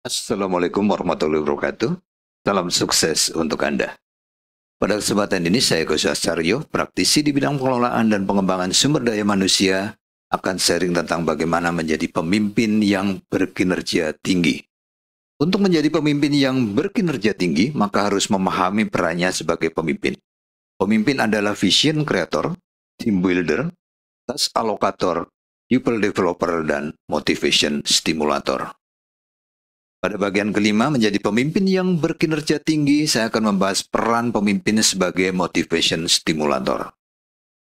Assalamualaikum warahmatullahi wabarakatuh. Salam sukses untuk Anda. Pada kesempatan ini saya Gus Asaryo, praktisi di bidang pengelolaan dan pengembangan sumber daya manusia, akan sharing tentang bagaimana menjadi pemimpin yang berkinerja tinggi. Untuk menjadi pemimpin yang berkinerja tinggi, maka harus memahami perannya sebagai pemimpin. Pemimpin adalah vision creator, team builder, task allocator, people developer, dan motivation stimulator. Pada bagian kelima, menjadi pemimpin yang berkinerja tinggi, saya akan membahas peran pemimpin sebagai motivation stimulator.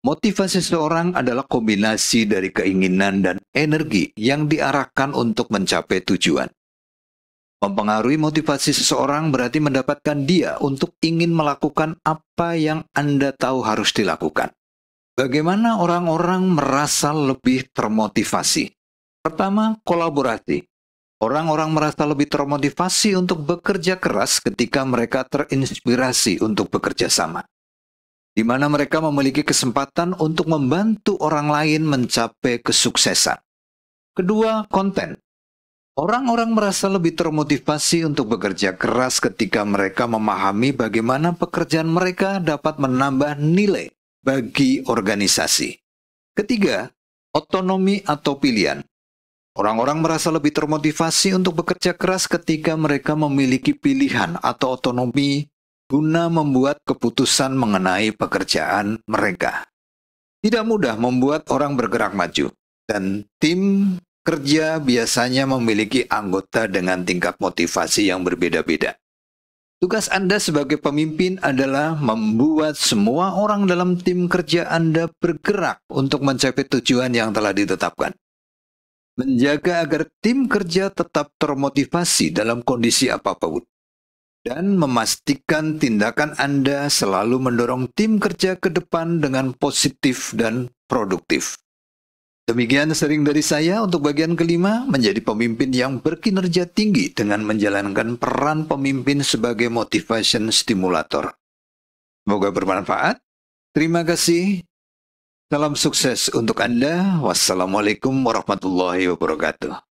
Motivasi seseorang adalah kombinasi dari keinginan dan energi yang diarahkan untuk mencapai tujuan. Mempengaruhi motivasi seseorang berarti mendapatkan dia untuk ingin melakukan apa yang Anda tahu harus dilakukan. Bagaimana orang-orang merasa lebih termotivasi? Pertama, kolaborasi. Orang-orang merasa lebih termotivasi untuk bekerja keras ketika mereka terinspirasi untuk bekerja sama. Di mana mereka memiliki kesempatan untuk membantu orang lain mencapai kesuksesan. Kedua, konten. Orang-orang merasa lebih termotivasi untuk bekerja keras ketika mereka memahami bagaimana pekerjaan mereka dapat menambah nilai bagi organisasi. Ketiga, otonomi atau pilihan. Orang-orang merasa lebih termotivasi untuk bekerja keras ketika mereka memiliki pilihan atau otonomi guna membuat keputusan mengenai pekerjaan mereka. Tidak mudah membuat orang bergerak maju, dan tim kerja biasanya memiliki anggota dengan tingkat motivasi yang berbeda-beda. Tugas Anda sebagai pemimpin adalah membuat semua orang dalam tim kerja Anda bergerak untuk mencapai tujuan yang telah ditetapkan menjaga agar tim kerja tetap termotivasi dalam kondisi apapun, dan memastikan tindakan Anda selalu mendorong tim kerja ke depan dengan positif dan produktif. Demikian sering dari saya untuk bagian kelima, menjadi pemimpin yang berkinerja tinggi dengan menjalankan peran pemimpin sebagai motivation stimulator. Semoga bermanfaat. Terima kasih. Salam sukses untuk Anda. Wassalamualaikum warahmatullahi wabarakatuh.